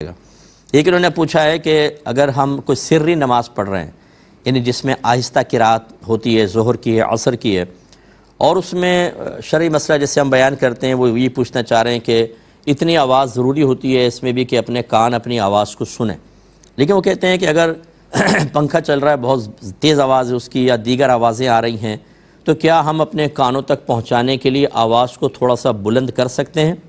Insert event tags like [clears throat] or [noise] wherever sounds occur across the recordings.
एक इन्होंने पूछा है कि अगर हम कोई सिर्री नमाज पढ़ रहे हैं यानी जिसमें आहिस्ता की रात होती है जहर की है असर की है और उसमें शरी मसला जैसे हम बयान करते हैं वो ये पूछना चाह रहे हैं कि इतनी आवाज़ ज़रूरी होती है इसमें भी कि अपने कान अपनी आवाज़ को सुने लेकिन वो कहते हैं कि अगर [clears throat] पंखा चल रहा है बहुत तेज़ आवाज़ है उसकी या दीगर आवाज़ें आ रही हैं तो क्या हम अपने कानों तक पहुँचाने के लिए आवाज़ को थोड़ा सा बुलंद कर सकते हैं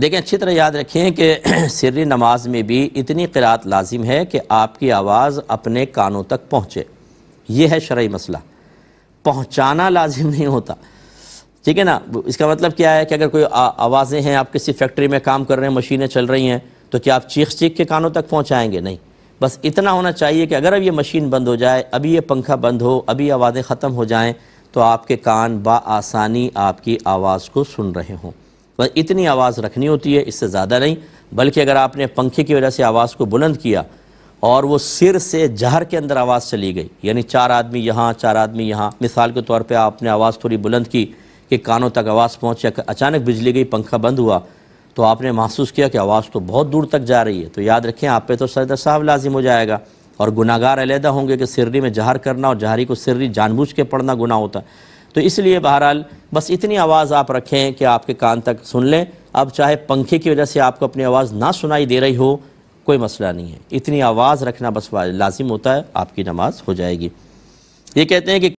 देखें अच्छी तरह याद रखें कि [clears throat] सिर्री नमाज में भी इतनी क़रात लाजिम है कि आपकी आवाज़ अपने कानों तक पहुँचे ये है शर्य मसला पहुँचाना लाजिम नहीं होता ठीक है ना इसका मतलब क्या है कि अगर कोई आवाज़ें हैं आप किसी फैक्ट्री में काम कर रहे हैं मशीनें चल रही हैं तो क्या आप चीख चीख के कानों तक पहुँचाएँगे नहीं बस इतना होना चाहिए कि अगर अब ये मशीन बंद हो जाए अभी ये पंखा बंद हो अभी आवाज़ें ख़त्म हो जाएँ तो आपके कान बा आसानी आपकी आवाज़ को सुन रहे हों बस इतनी आवाज़ रखनी होती है इससे ज़्यादा नहीं बल्कि अगर आपने पंखे की वजह से आवाज़ को बुलंद किया और वो सिर से जहर के अंदर आवाज़ चली गई यानी चार आदमी यहाँ चार आदमी यहाँ मिसाल के तौर पर आपने आवाज़ थोड़ी बुलंद की कि कानों तक आवाज़ पहुँच अचानक बिजली गई पंखा बंद हुआ तो आपने महसूस किया कि आवाज़ तो बहुत दूर तक जा रही है तो याद रखें आप पे तो सरदर साहब लाजिम हो जाएगा और गुनागार अलहदा होंगे कि सिर्री में जहर करना और जहरी को सिर्री जानबूझ के पढ़ना गुना होता है तो इसलिए बहरहाल बस इतनी आवाज़ आप रखें कि आपके कान तक सुन लें अब चाहे पंखे की वजह से आपको अपनी आवाज़ ना सुनाई दे रही हो कोई मसला नहीं है इतनी आवाज़ रखना बस लाजिम होता है आपकी नमाज हो जाएगी ये कहते हैं कि